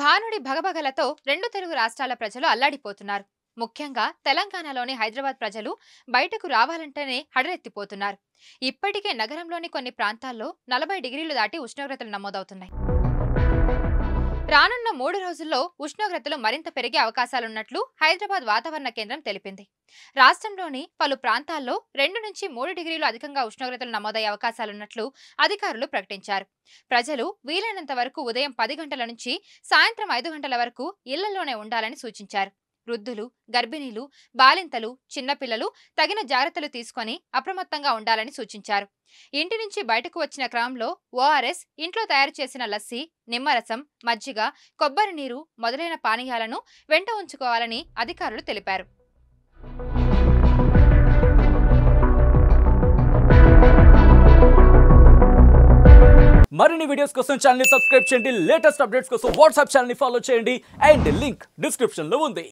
భానుడి భగభగలతో రెండు తెలుగు రాష్ట్రాల ప్రజలు అల్లాడిపోతున్నారు ముఖ్యంగా తెలంగాణలోని హైదరాబాద్ ప్రజలు బయటకు రావాలంటేనే హడరెత్తిపోతున్నారు ఇప్పటికే నగరంలోని కొన్ని ప్రాంతాల్లో నలభై డిగ్రీలు దాటి ఉష్ణోగ్రతలు నమోదవుతున్నాయి రానున్న మూడు రోజుల్లో ఉష్ణోగ్రతలు మరింత పెరిగే అవకాశాలున్నట్లు హైదరాబాద్ వాతావరణ కేంద్రం తెలిపింది రాష్ట్రంలోని పలు ప్రాంతాల్లో రెండు నుంచి మూడు డిగ్రీలు అధికంగా ఉష్ణోగ్రతలు నమోదయ్యే అవకాశాలున్నట్లు అధికారులు ప్రకటించారు ప్రజలు వీలైనంత వరకు ఉదయం పది గంటల నుంచి సాయంత్రం ఐదు గంటల వరకు ఇళ్లలోనే ఉండాలని సూచించారు వృద్ధులు గర్భిణీలు బాలింతలు చిన్నపిల్లలు తగిన జాగ్రత్తలు తీసుకొని అప్రమత్తంగా ఉండాలని సూచించారు ఇంటి నుంచి బయటకు వచ్చిన క్రమంలో ఓఆర్ఎస్ ఇంట్లో తయారు చేసిన లస్సీ నిమ్మరసం మజ్జిగ కొబ్బరి నీరు మొదలైన పానీయాలను వెంట ఉంచుకోవాలని అధికారులు తెలిపారు మరిన్ని వీడియోస్ కోసం ఛానల్ సబ్స్క్రైబ్ చేయండి లేటెస్ట్ అప్డేట్స్ కోసం వాట్సాప్ ఛానల్ ఫాలో చేయండి అండ్ లింక్ డిస్క్రిప్షన్లో ఉంది